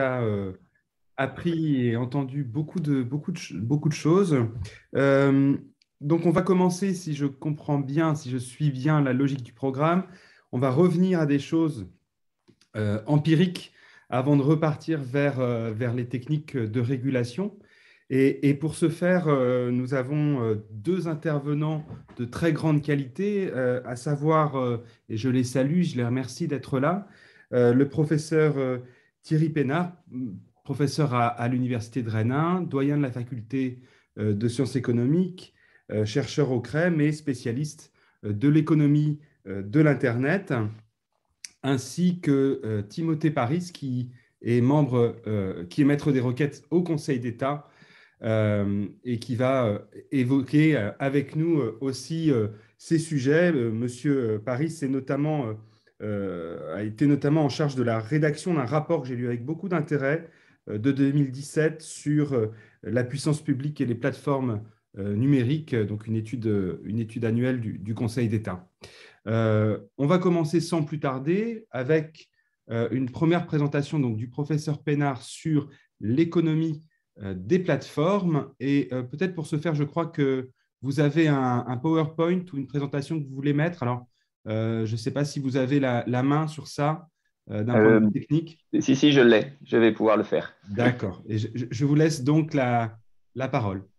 Euh, appris et entendu beaucoup de, beaucoup de, beaucoup de choses. Euh, donc on va commencer, si je comprends bien, si je suis bien la logique du programme, on va revenir à des choses euh, empiriques avant de repartir vers, vers les techniques de régulation. Et, et pour ce faire, nous avons deux intervenants de très grande qualité, à savoir, et je les salue, je les remercie d'être là, le professeur... Thierry Pénard, professeur à, l'Université de Rennes, doyen de la faculté euh, de sciences économiques, euh, chercheur au CREM et spécialiste euh, de l'économie de l'Internet, ainsi que Timothée Paris, qui est membre, qui est maître des requêtes au Conseil d'État et qui va évoquer avec nous aussi ces sujets. Monsieur Paris, c'est notamment euh, a été notamment en charge de la rédaction d'un rapport que j'ai lu avec beaucoup d'intérêt euh, de 2017 sur euh, la puissance publique et les plateformes numériques, donc une étude, une étude annuelle du, Conseil d'État. on va commencer sans plus tarder avec une première présentation donc, du professeur Pénard sur l'économie des plateformes. Et peut-être pour ce faire, je crois que vous avez un, un, PowerPoint ou une présentation que vous voulez mettre. Alors, euh, je ne sais pas si vous avez la, main sur ça euh, d'un point de vue euh, technique. Si, si, je l'ai. Je vais pouvoir le faire. D'accord. Et je, je, vous laisse donc la, la parole.